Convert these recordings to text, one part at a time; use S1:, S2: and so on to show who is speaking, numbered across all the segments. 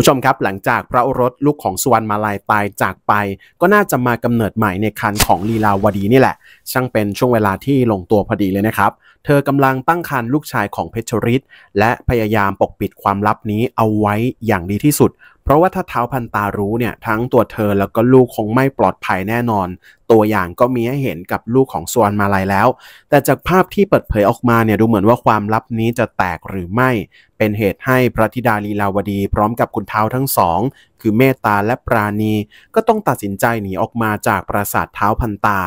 S1: ผู้ชมครับหลังจากพระโอรสลูกของสุวรรณมาลายตายจากไปก็น่าจะมากำเนิดใหม่ในคันของลีลาวดีนี่แหละช่างเป็นช่วงเวลาที่ลงตัวพอดีเลยนะครับ เธอกำลังตั้งครนลูกชายของเพชรฤทธิ์และพยายามปกปิดความลับนี้เอาไว้อย่างดีที่สุดเพราะว่าถ้าเท้าพันตารู้เนี่ยทั้งตัวเธอแล้วก็ลูก คงไม่ปลอดภัยแน่นอน ตัวอย่างก็มีให้เห็นกับลูกของสวนมาลายแล้ว แต่จากภาพที่เปิดเผยออกมาเนี่ยดูเหมือนว่าความลับนี้จะแตกหรือไม่ เป็นเหตุให้พระธิดาลีลาวดี พร้อมกับคุณเท้าทั้งสอง คือเมตตาและปราณี ก็ต้องตัดสินใจหนีออกมาจากปราสาทเท้าพันตา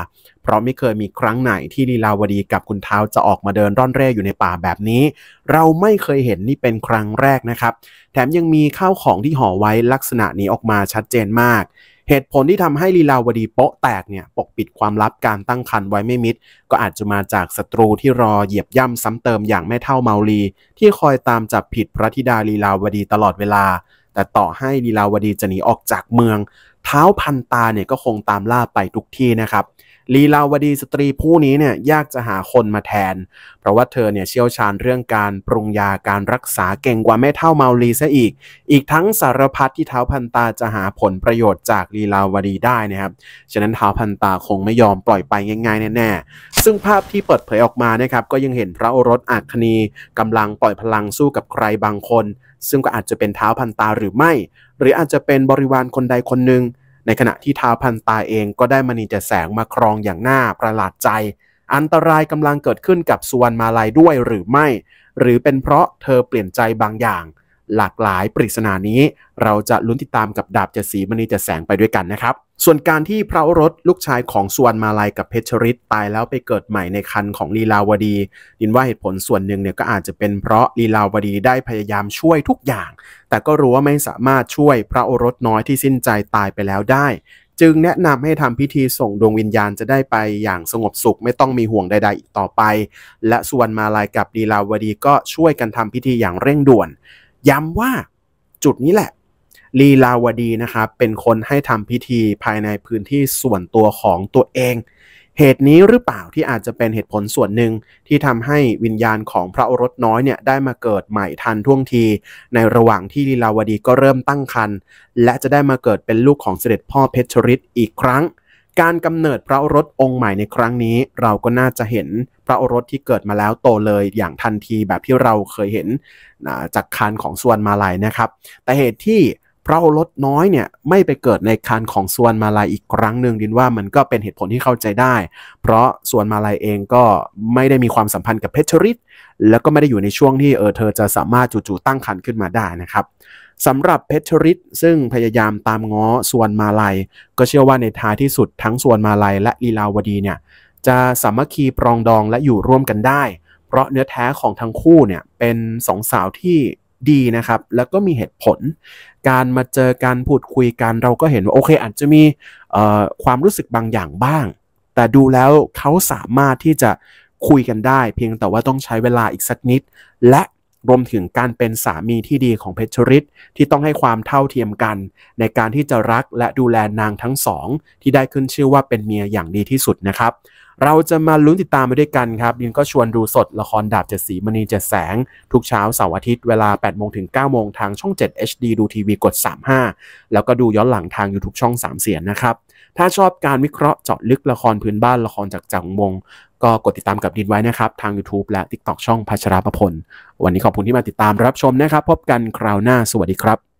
S1: เพราะไม่เคยมีครั้งไหนที่ลีลาวดีกับคุณเท้าจะออกมาเดินร่อนเร่อยู่ในป่าแบบนี้ เราไม่เคยเห็นนี่เป็นครั้งแรกนะครับ แถมยังมีข้าวของที่ห่อไว้ลักษณะนี้ออกมาชัดเจนมาก เหตุผลที่ทำให้ลีลาวดีโป๊ะแตกเนี่ยปกปิดความลับการตั้งครรภ์ไว้ไม่มิด ก็อาจจะมาจากศัตรูที่รอเหยียบย่ำซ้ำเติมอย่างแม่เท่าเมาลีที่คอยตามจับผิดพระธิดาลีลาวดีตลอดเวลา แต่ต่อให้ลีลาวดีจะหนีออกจากเมืองเท้าพันตาเนี่ยก็คงตามล่าไปทุกที่นะครับลีลาวดีสตรีผู้นี้เนี่ยยากจะหาคนมาแทนเพราะว่าเธอเนี่ยเชี่ยวชาญเรื่องการปรุงยาการรักษาเก่งกว่าแม่เท่าเมาลีซะอีก อีกทั้งสารพัดที่เท้าพันตาจะหาผลประโยชน์จากลีลาวดีได้นะครับฉะนั้นเท้าพันตาคงไม่ยอมปล่อยไปง่ายๆแน่ๆซึ่งภาพที่เปิดเผยออกมานะครับก็ยังเห็นพระโอรสอัคนีกำลังปล่อยพลังสู้กับใครบางคน ซึ่งก็อาจจะเป็นเท้าพันตาหรือไม่ หรืออาจจะเป็นบริวารคนใดคนหนึ่งในขณะที่ท้าวพันตาเองก็ได้มณีเจแสงมาครองอย่างน่าประหลาดใจ อันตรายกำลังเกิดขึ้นกับสุวรรณมาลัยด้วยหรือไม่ หรือเป็นเพราะเธอเปลี่ยนใจบางอย่างหลากหลายปริศนานี้เราจะลุ้นติดตามกับดาบจะสีมณีจะแสงไปด้วยกันนะครับ ส่วนการที่พระรถลูกชายของสวนมาลัยกับเพชรฤทธิ์ตายแล้วไปเกิดใหม่ในคันของลีลาวดีดินว่าเหตุผลส่วนหนึ่ง เนี่ยก็อาจจะเป็นเพราะลีลาวดีได้พยายามช่วยทุกอย่าง แต่ก็รู้ว่าไม่สามารถช่วยพระโอรสน้อยที่สิ้นใจตายไปแล้วได้ จึงแนะนำให้ทำพิธีส่งดวงวิญญาณจะได้ไปอย่างสงบสุขไม่ต้องมีห่วงใด ๆ อีกต่อไป และสวนมาลายกับลีลาวดีก็ช่วยกันทำพิธีอย่างเร่งด่วนย้ำว่าจุดนี้แหละลีลาวดีนะครับ เป็นคนให้ทำพิธีภายในพื้นที่ส่วนตัวของตัวเอง เหตุนี้หรือเปล่าที่อาจจะเป็นเหตุผลส่วนหนึ่งที่ทำให้วิญญาณของพระโอรสน้อยเนี่ยได้มาเกิดใหม่ทันท่วงที ในระหว่างที่ลีลาวดีก็เริ่มตั้งครรภ์และจะได้มาเกิดเป็นลูกของเสด็จพ่อเพชรชริ์อีกครั้ง การกำเนิดพระโอรสองค์ใหม่ในครั้งนี้ เราก็น่าจะเห็นพระโอรสที่เกิดมาแล้วโตเลยอย่างทันทีแบบที่เราเคยเห็นนะจากคานของส่วนมาลายนะครับ แต่เหตุที่พระโอรสน้อยเนี่ยไม่ไปเกิดในคานของส่วนมาลายอีกครั้งหนึ่งดินว่ามันก็เป็นเหตุผลที่เข้าใจได้ เพราะส่วนมาลายเองก็ไม่ได้มีความสัมพันธ์กับเพชรริตแล้วก็ไม่ได้อยู่ในช่วงที่เออเธอจะสามารถจู่ๆตั้งคันขึ้นมาได้นะครับสำหรับเพชรริตซึ่งพยายามตามง้อส่วนมาลายก็เชื่อว่าในท้ายที่สุดทั้งส่วนมาลายและลีลาวดีเนี่ยจะสามัคคีปรองดองและอยู่ร่วมกันได้ เพราะเนื้อแท้ของทั้งคู่เนี่ยเป็นสองสาวที่ดีนะครับ แล้วก็มีเหตุผล การมาเจอการพูดคุยกันเราก็เห็นว่าโอเคอาจจะมีความรู้สึกบางอย่างบ้าง แต่ดูแล้วเขาสามารถที่จะคุยกันได้เพียงแต่ว่าต้องใช้เวลาอีกสักนิดและรวมถึงการเป็นสามีที่ดีของเพชรฤทธิ์ที่ต้องให้ความเท่าเทียมกัน ในการที่จะรักและดูแลนางทั้งสอง ที่ได้ขึ้นชื่อว่าเป็นเมียอย่างดีที่สุดนะครับ เราจะมาลุ้นติดตามไปด้วยกันครับยินก็ชวนดูสดละครดาบเจ็ดสีมณีเจ็ดแสง ทุกเช้าเสาร์อาทิตย์เวลา8โมงถึง9โมงทางช่อง 7 HD ดูทีวีกด 35 แล้วก็ดูย้อนหลังทาง YouTube ช่อง 3 เสียนนะครับถ้าชอบการวิเคราะห์เจาะลึกละครพื้นบ้านละครจากจังวงก็กดติดตามกับดินไว้นะครับทาง YouTube และ TikTok ช่องพัชราะพล วันนี้ขอบคุณที่มาติดตามรับชมนะครับ พบกันคราวหน้าสวัสดีครับ